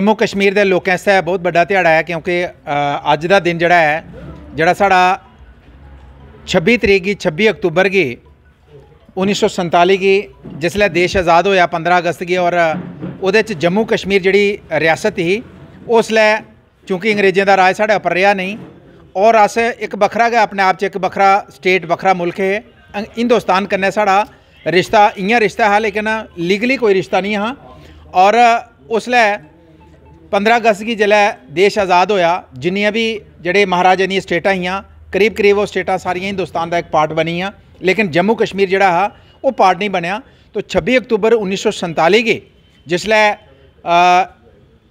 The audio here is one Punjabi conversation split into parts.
ਜੰਮੂ ਕਸ਼ਮੀਰ ਦੇ ਲੋਕਾਂ ਵਾਸਤੇ ਬਹੁਤ ਵੱਡਾ ਧਿਆੜਾ ਹੈ ਕਿਉਂਕਿ ਅੱਜ ਦਾ ਦਿਨ ਜਿਹੜਾ ਹੈ ਜਿਹੜਾ ਸਾਡਾ 26 ਤਰੀਕ ਦੀ 26 ਅਕਤੂਬਰ ਦੀ 1947 ਦੀ ਜਿਸਲੇ ਦੇਸ਼ ਆਜ਼ਾਦ ਹੋਇਆ 15 ਅਗਸਤ ਦੀ ਔਰ ਉਹਦੇ ਚ ਜੰਮੂ ਕਸ਼ਮੀਰ ਜਿਹੜੀ ਰਿਆਸਤ ਸੀ ਉਸਲੇ ਕਿਉਂਕਿ ਅੰਗਰੇਜ਼ਾਂ ਦਾ ਰਾਜ ਸਾਡੇ ਉੱਪਰ ਰਿਹਾ ਨਹੀਂ ਔਰ ਅਸ ਇੱਕ ਵੱਖਰਾ ਗਿਆ ਆਪਣੇ ਆਪ ਚ ਇੱਕ ਵੱਖਰਾ ਸਟੇਟ ਵੱਖਰਾ ਮੁਲਕ ਹੈ ਹਿੰਦੁਸਤਾਨ ਕੰਨੇ ਸਾਡਾ ਰਿਸ਼ਤਾ ਇੰਨਾ ਰਿਸ਼ਤਾ ਹੈ ਲੇਕਿਨ ਲੀਗਲੀ ਕੋਈ ਰਿਸ਼ਤਾ ਨਹੀਂ ਹਾਂ ਔਰ ਉਸਲੇ 15 ਅਗਸਤ ਕੀ ਜਲੇ ਦੇਸ਼ ਆਜ਼ਾਦ ਹੋਇਆ ਜਿੰਨੀਆਂ ਵੀ ਜਿਹੜੇ ਮਹਾਰਾਜਾ ਦੀਆਂ ਸਟੇਟਾਂ ਹੀਆਂ ਕਰੀਬ ਕਰੀਬ ਉਹ ਸਟੇਟਾਂ ਸਾਰੀਆਂ ਹਿੰਦੁਸਤਾਨ ਦਾ ਇੱਕ ਪਾਰਟ ਬਣੀਆਂ ਲੇਕਿਨ ਜੰਮੂ ਕਸ਼ਮੀਰ ਜਿਹੜਾ ਆ ਉਹ ਪਾਰਟ ਨਹੀਂ ਬਣਿਆ ਤੋਂ 26 ਅਕਤੂਬਰ 1947 ਕੇ ਜਿਸਲੇ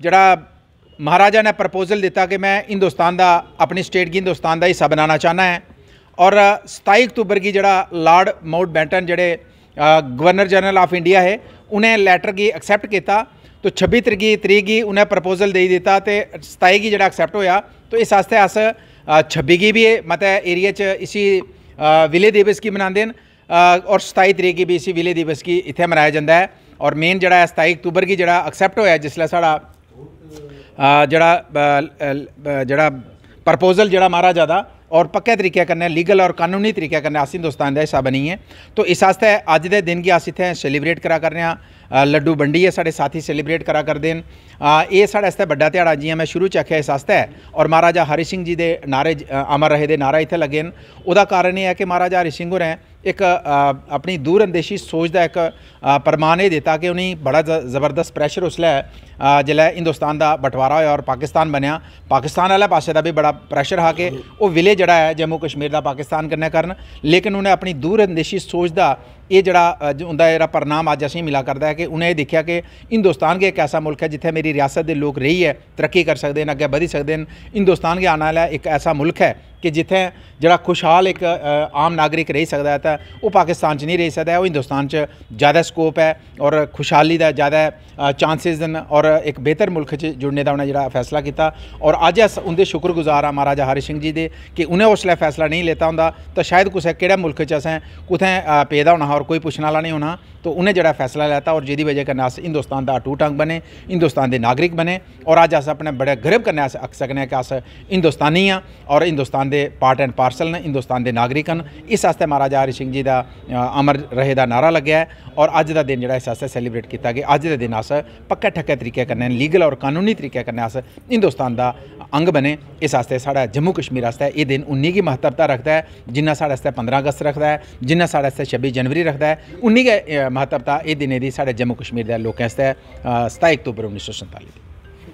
ਜਿਹੜਾ ਮਹਾਰਾਜਾ ਨੇ ਪ੍ਰਪੋਜ਼ਲ ਦਿੱਤਾ ਕਿ ਮੈਂ ਹਿੰਦੁਸਤਾਨ ਦਾ ਆਪਣੀ ਸਟੇਟ ਕੀ ਹਿੰਦੁਸਤਾਨ ਦਾ ਹਿੱਸਾ ਬਣਾਉਣਾ ਚਾਹਨਾ ਹੈ ਔਰ 27 ਅਕਤੂਬਰ ਕੀ ਜਿਹੜਾ ਲਾਰਡ ਮਾਊਟ ਬੈਂਟਨ ਜਿਹੜੇ ਗਵਰਨਰ ਜਨਰਲ ਆਫ ਇੰਡੀਆ ਹੈ ਉਹਨੇ ਲੈਟਰ ਕੀ ਐਕਸੈਪਟ ਕੀਤਾ तो छब्बी तरीक तरीक गी उन्हें प्रपोजल देई दिता तो सताई गी जो एक्सैप्ट होएआ तो इस आस्ते अस छब्बी गी भी मत एरिए इसी विले दिवस की मनांदे न और सताई तरीक गी बी इसी विले दिवस की इतने मनाया जाता है और मेन जेह्ड़ा सताई अक्तूबर की जेह्ड़ा एक्सैप्ट होएआ जिसलै साढ़ा जड़ा जड़ा प्रपोजल जेह्ड़ा मारा दा और पक्के तरीके कन्नै लीगल और कानूनी तरीके कन्नै अस हिंदुस्तान दा हिस्सा बनी है तो इस आस्ते अज्ज दे दिन गी अस इत्थै सैलीब्रेट करा करने आं ਲੱਡੂ ਬੰਡੀ ਹੈ ਸਾਡੇ ਸਾਥੀ ਸੈਲੀਬ੍ਰੇਟ ਕਰਾ ਕਰਦੇ ਨੇ ਇਹ ਸਾਡੇ ਵਾਸਤੇ ਵੱਡਾ ਤਿਹਾੜਾ ਜੀ ਮੈਂ ਸ਼ੁਰੂ ਚ ਆਖਿਆ ਇਸ ਵਾਸਤੇ ਔਰ ਮਹਾਰਾਜਾ ਹਰੀ ਸਿੰਘ ਜੀ ਦੇ ਨਾਰੇ ਅਮਰ ਰਹੇ ਦੇ ਨਾਰਾ ਇੱਥੇ ਲੱਗੇ ਨੇ ਉਹਦਾ ਕਾਰਨ ਇਹ ਹੈ ਕਿ ਮਹਾਰਾਜਾ ਹਰੀ ਸਿੰਘ ਹੋਰਾਂ ਇੱਕ ਆਪਣੀ ਅੰਦੇਸ਼ੀ ਸੋਚ ਦਾ ਇੱਕ ਪਰਮਾਨੇ ਦਿੱਤਾ ਕਿ ਉਹਨੇ ਬੜਾ ਜ਼ਬਰਦਸਤ ਪ੍ਰੈਸ਼ਰ ਉਸਲੇ ਜਿਲਾ ਹਿੰਦੁਸਤਾਨ ਦਾ ਬਟਵਾਰਾ ਹੋਇਆ ਔਰ ਪਾਕਿਸਤਾਨ ਬਣਿਆ ਪਾਕਿਸਤਾਨ ਵਾਲੇ ਪਾਸੇ ਦਾ ਵੀ ਬੜਾ ਪ੍ਰੈਸ਼ਰ ਆ ਕੇ ਉਹ ਵਿਲੇ ਜਿਹੜਾ ਹੈ ਜੰਮੂ ਕਸ਼ਮੀਰ ਦਾ ਪਾਕਿਸਤਾਨ ਕਰਨੇ ਕਰਨ ਲੇਕਿਨ ਉਹਨੇ ਆਪਣੀ ਅੰਦੇਸ਼ੀ ਸੋਚ ਦਾ ਇਹ ਜਿਹੜਾ ਹੁੰਦਾ ਜਿਹੜਾ ਪਰਨਾਮ ਅੱਜ ਅਸੀਂ ਮਿਲਾ ਕਰਦਾ ਹੈ ਕਿ ਉਹਨੇ ਦੇਖਿਆ ਕਿ ਹਿੰਦੁਸਤਾਨ ਕੇ ਇੱਕ ਐਸਾ ਮੁਲਕ ਹੈ ਜਿੱਥੇ ਮੇਰੀ ਰਿਆਸਤ ਦੇ ਲੋਕ ਰਹੀ ਹੈ ਤਰੱਕੀ ਕਰ ਸਕਦੇ ਨੇ ਅੱਗੇ ਵਧ ਸਕਦੇ ਨੇ ਹਿੰਦੁਸਤਾਨ ਕੇ ਆਉਣ ਵਾਲਾ ਇੱਕ ਐਸਾ ਮੁਲਕ ਹੈ ਕਿ ਜਿੱਥੇ ਜਿਹੜਾ ਖੁਸ਼ਹਾਲ ਇੱਕ ਆਮ ਨਾਗਰਿਕ ਰਹਿ ਸਕਦਾ ਤਾਂ ਉਹ ਪਾਕਿਸਤਾਨ 'ਚ ਨਹੀਂ ਰਹਿ ਸਕਦਾ ਉਹ ਹਿੰਦੁਸਤਾਨ 'ਚ ਜ਼ਿਆਦਾ ਸਕੋਪ ਹੈ ਔਰ ਖੁਸ਼ਹਾਲੀ ਦਾ ਜ਼ਿਆਦਾ ਚਾਂਸਸ ਹਨ ਔਰ ਇੱਕ ਬਿਹਤਰ ਮੁਲਕ 'ਚ ਜੁੜਨੇ ਦਾ ਉਹਨਾਂ ਜਿਹੜਾ ਫੈਸਲਾ ਕੀਤਾ ਔਰ ਅੱਜ ਉਹਦੇ ਸ਼ੁਕਰਗੁਜ਼ਾਰ ਆ ਮਹਾਰਾਜਾ ਹਰੀ ਸਿੰਘ ਜੀ ਦੇ ਕਿ ਉਹਨੇ ਉਸ ਲਈ ਫੈਸਲਾ ਨਹੀਂ ਲੇਤਾ ਹੁੰਦਾ ਤਾਂ ਸ਼ਾਇਦ ਕੁਸੇ ਕਿਹੜੇ ਮੁਲਕ 'ਚ ਅਸਾਂ ਕੁਥੇ ਪੈਦਾ ਹੋਣਾ ਔਰ ਕੋਈ ਪੁੱਛਣ ਵਾਲਾ ਨਹੀਂ ਹੋਣਾ ਤਾਂ ਉਹਨੇ ਜਿਹੜਾ ਫੈਸਲਾ ਲੈਤਾ ਔਰ ਜਿਹਦੀ ਵਜ੍ਹਾ ਕਰਨਾ ਅਸ ਹਿੰਦੁਸਤਾਨ ਦਾ ਅਟੂਟ ਅੰਗ ਬਣੇ ਹਿੰਦੁਸਤਾਨ ਦੇ ਨਾਗਰਿਕ ਬਣੇ ਔਰ ਅੱਜ ਅਸ ਆਪਣੇ ਬੜੇ ਗਰਵ ਕਰਨਾ ਅਸ ਸਕਨੇ ਕਿ ਅਸ ਹਿੰਦੁਸਤਾਨੀ ਆ ਔਰ ਹਿੰਦੁਸਤਾਨ ਦੇ ਪਾਰਟ ਐਂਡ ਪਾਰਸਲ ਨੇ ਹਿੰਦੁਸਤਾਨ ਦੇ ਨਾਗਰਿਕ ਹਨ ਇਸ ਵਾਸਤੇ ਮਹਾਰਾਜਾ ਹਰੀ ਸਿੰਘ ਜੀ ਦਾ ਅਮਰ ਰਹੇ ਦਾ ਨਾਰਾ ਲੱਗਿਆ ਔਰ ਅੱਜ ਦਾ ਦਿਨ ਜਿਹੜਾ ਇਸ ਵਾਸਤੇ ਸੈਲੀਬ੍ਰੇਟ ਕੀਤਾ ਗਿਆ ਅੱਜ ਦੇ ਦਿਨ ਆਸ ਪੱਕਾ ਠੱਕੇ ਤਰੀਕੇ ਕਰਨੇ ਲੀਗਲ ਔਰ ਕਾਨੂੰਨੀ ਤਰੀਕੇ ਕਰਨੇ ਆਸ ਹਿੰਦੁਸਤਾਨ ਦਾ ਅੰਗ ਬਣੇ ਇਸ ਵਾਸਤੇ ਸਾਡਾ ਜੰਮੂ ਕਸ਼ਮੀਰ ਵਾਸਤੇ ਇਹ ਦਿਨ ਉਨੀ ਕੀ ਮਹੱਤਵਤਾ ਰੱਖਦਾ ਹੈ ਜਿੰਨਾ ਸਾਡੇ ਵਾਸਤੇ 15 ਅਗਸਤ ਰੱਖਦਾ ਹੈ ਜਿੰਨਾ ਸਾਡੇ ਵਾਸਤੇ 26 ਜਨਵਰੀ ਰੱਖਦਾ ਹੈ ਉਨੀ ਕੀ ਮਹੱਤਵਤਾ ਇਹ ਦਿਨ ਦੀ ਸਾਡੇ ਜੰਮੂ ਕਸ਼ਮੀਰ ਦੇ ਲੋਕਾਂ ਵਾਸਤੇ 27 ਅਕਤੂਬਰ 1947